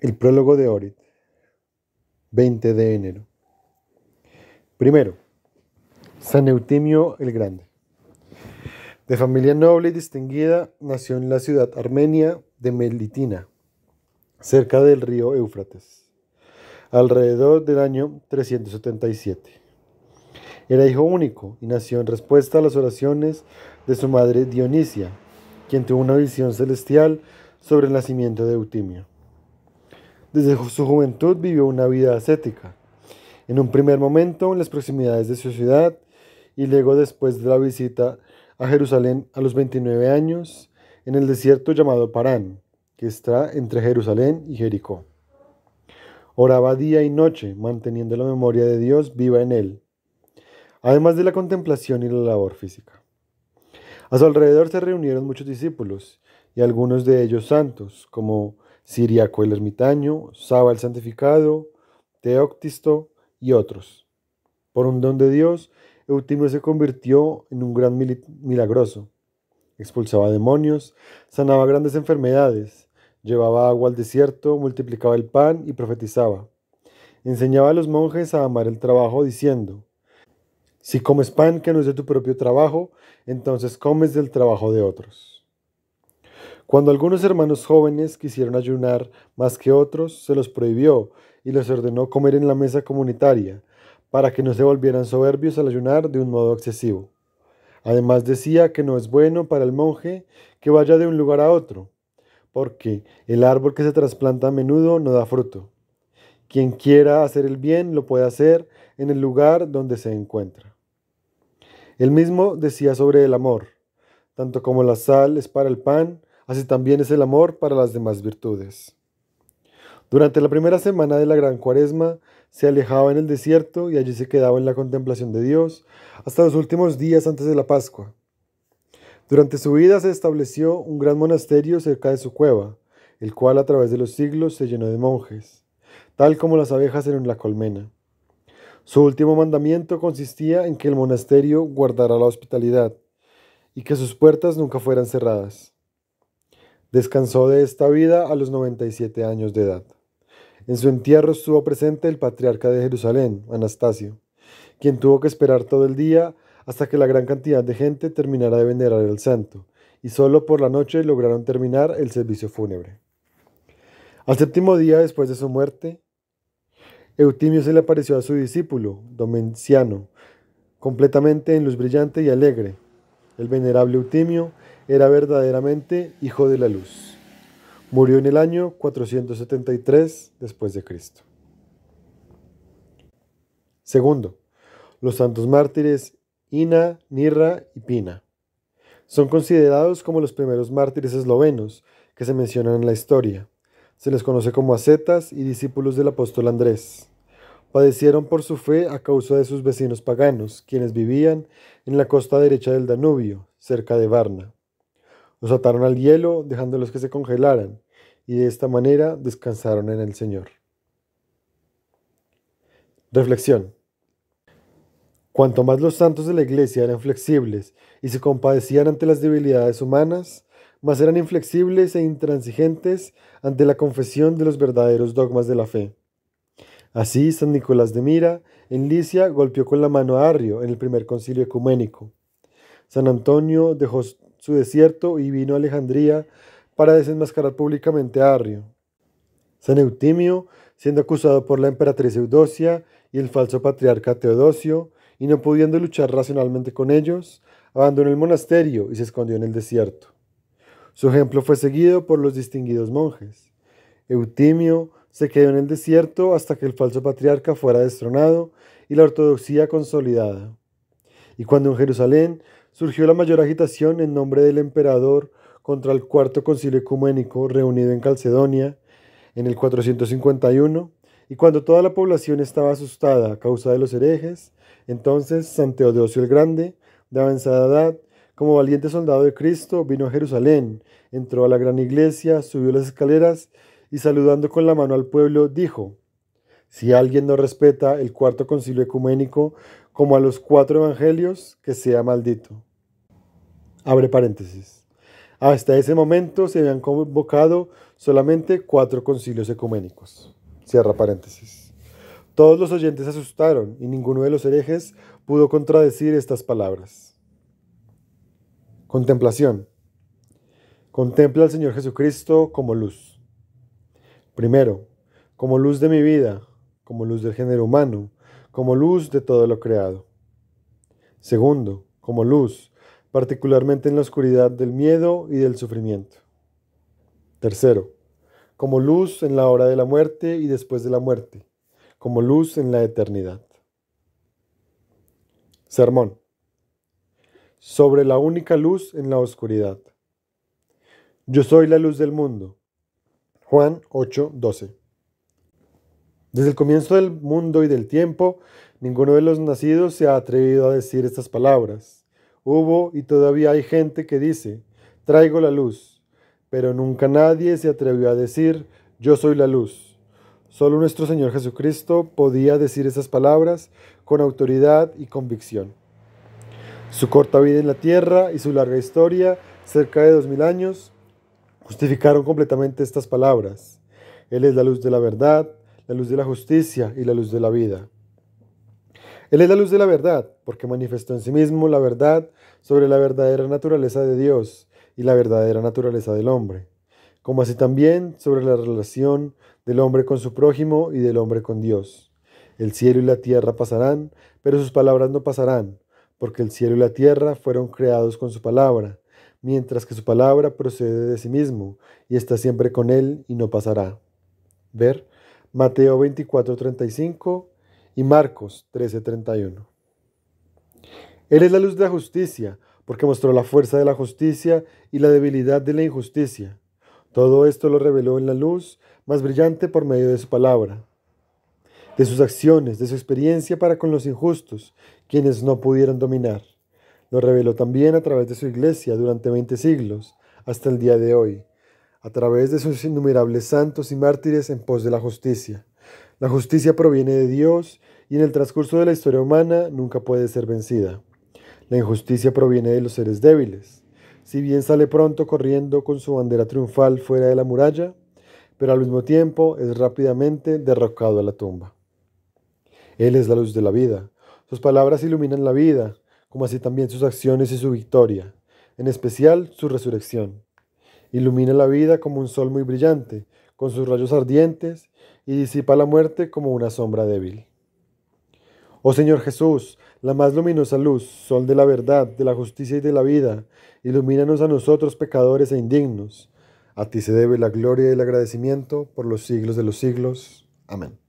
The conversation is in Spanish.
El prólogo de Orit, 20 de enero. Primero, San Eutimio el Grande. De familia noble y distinguida, nació en la ciudad armenia de Melitina, cerca del río Éufrates, alrededor del año 377. Era hijo único y nació en respuesta a las oraciones de su madre Dionisia, quien tuvo una visión celestial sobre el nacimiento de Eutimio. Desde su juventud vivió una vida ascética, en un primer momento en las proximidades de su ciudad y luego después de la visita a Jerusalén a los 29 años en el desierto llamado Parán, que está entre Jerusalén y Jericó. Oraba día y noche, manteniendo la memoria de Dios viva en él, además de la contemplación y la labor física. A su alrededor se reunieron muchos discípulos y algunos de ellos santos, como Siriaco el ermitaño, Saba el santificado, Teóctisto y otros. Por un don de Dios, Eutimio se convirtió en un gran milagroso. Expulsaba demonios, sanaba grandes enfermedades, llevaba agua al desierto, multiplicaba el pan y profetizaba. Enseñaba a los monjes a amar el trabajo diciendo, si comes pan que no es de tu propio trabajo, entonces comes del trabajo de otros. Cuando algunos hermanos jóvenes quisieron ayunar más que otros, se los prohibió y les ordenó comer en la mesa comunitaria, para que no se volvieran soberbios al ayunar de un modo excesivo. Además decía que no es bueno para el monje que vaya de un lugar a otro, porque el árbol que se trasplanta a menudo no da fruto. Quien quiera hacer el bien lo puede hacer en el lugar donde se encuentra. El mismo decía sobre el amor, tanto como la sal es para el pan, Así también es el amor para las demás virtudes. Durante la primera semana de la Gran Cuaresma, se alejaba en el desierto y allí se quedaba en la contemplación de Dios hasta los últimos días antes de la Pascua. Durante su vida se estableció un gran monasterio cerca de su cueva, el cual a través de los siglos se llenó de monjes, tal como las abejas en la colmena. Su último mandamiento consistía en que el monasterio guardara la hospitalidad y que sus puertas nunca fueran cerradas. Descansó de esta vida a los 97 años de edad. En su entierro estuvo presente el patriarca de Jerusalén, Anastasio, quien tuvo que esperar todo el día hasta que la gran cantidad de gente terminara de venerar al santo, y solo por la noche lograron terminar el servicio fúnebre. Al séptimo día después de su muerte, Eutimio se le apareció a su discípulo, Domenciano, completamente en luz brillante y alegre. El venerable Eutimio era verdaderamente hijo de la luz. Murió en el año 473 después de Cristo. Segundo, los santos mártires Ina, Nirra y Pina. Son considerados como los primeros mártires eslovenos que se mencionan en la historia. Se les conoce como ascetas y discípulos del apóstol Andrés. Padecieron por su fe a causa de sus vecinos paganos, quienes vivían en la costa derecha del Danubio, cerca de Varna. Los ataron al hielo, dejándolos que se congelaran, y de esta manera descansaron en el Señor. Reflexión. Cuanto más los santos de la Iglesia eran flexibles y se compadecían ante las debilidades humanas, más eran inflexibles e intransigentes ante la confesión de los verdaderos dogmas de la fe. Así, San Nicolás de Mira, en Licia, golpeó con la mano a Arrio en el primer concilio ecuménico. San Antonio dejó su desierto y vino a Alejandría para desenmascarar públicamente a Arrio. San Eutimio, siendo acusado por la emperatriz Eudocia y el falso patriarca Teodosio, y no pudiendo luchar racionalmente con ellos, abandonó el monasterio y se escondió en el desierto. Su ejemplo fue seguido por los distinguidos monjes. Eutimio se quedó en el desierto hasta que el falso patriarca fuera destronado y la ortodoxia consolidada. Y cuando en Jerusalén surgió la mayor agitación en nombre del emperador contra el cuarto concilio ecuménico reunido en Calcedonia en el 451, y cuando toda la población estaba asustada a causa de los herejes, entonces San Teodosio el Grande, de avanzada edad, como valiente soldado de Cristo, vino a Jerusalén, entró a la gran iglesia, subió las escaleras y saludando con la mano al pueblo, dijo, Si alguien no respeta el cuarto concilio ecuménico como a los cuatro evangelios, que sea maldito abre paréntesis. Hasta ese momento se habían convocado solamente cuatro concilios ecuménicos. Cierra paréntesis. Todos los oyentes se asustaron y ninguno de los herejes pudo contradecir estas palabras. Contemplación. Contempla al Señor Jesucristo como luz. Primero, como luz de mi vida, como luz del género humano, como luz de todo lo creado. Segundo, como luz, particularmente en la oscuridad del miedo y del sufrimiento. Tercero, como luz en la hora de la muerte y después de la muerte, como luz en la eternidad. Sermón. Sobre la única luz en la oscuridad. Yo soy la luz del mundo. Juan 8:12. Desde el comienzo del mundo y del tiempo, ninguno de los nacidos se ha atrevido a decir estas palabras. Hubo y todavía hay gente que dice, traigo la luz, pero nunca nadie se atrevió a decir, yo soy la luz. Solo nuestro Señor Jesucristo podía decir esas palabras con autoridad y convicción. Su corta vida en la tierra y su larga historia, cerca de dos mil años, justificaron completamente estas palabras. Él es la luz de la verdad, la luz de la justicia y la luz de la vida. Él es la luz de la verdad, porque manifestó en sí mismo la verdad sobre la verdadera naturaleza de Dios y la verdadera naturaleza del hombre, como así también sobre la relación del hombre con su prójimo y del hombre con Dios. El cielo y la tierra pasarán, pero sus palabras no pasarán, porque el cielo y la tierra fueron creados con su palabra, mientras que su palabra procede de sí mismo y está siempre con él y no pasará. Ver Mateo 24:35 y Marcos 13:31. Él es la luz de la justicia, porque mostró la fuerza de la justicia y la debilidad de la injusticia. Todo esto lo reveló en la luz más brillante por medio de su palabra, de sus acciones, de su experiencia para con los injustos, quienes no pudieron dominar. Lo reveló también a través de su iglesia durante 20 siglos, hasta el día de hoy, a través de sus innumerables santos y mártires en pos de la justicia. La justicia proviene de Dios y en el transcurso de la historia humana nunca puede ser vencida. La injusticia proviene de los seres débiles. Si bien sale pronto corriendo con su bandera triunfal fuera de la muralla, pero al mismo tiempo es rápidamente derrocado a la tumba. Él es la luz de la vida. Sus palabras iluminan la vida, como así también sus acciones y su victoria, en especial su resurrección. Ilumina la vida como un sol muy brillante, con sus rayos ardientes y disipa la muerte como una sombra débil. Oh Señor Jesús, la más luminosa luz, sol de la verdad, de la justicia y de la vida, ilumínanos a nosotros pecadores e indignos. A ti se debe la gloria y el agradecimiento por los siglos de los siglos. Amén.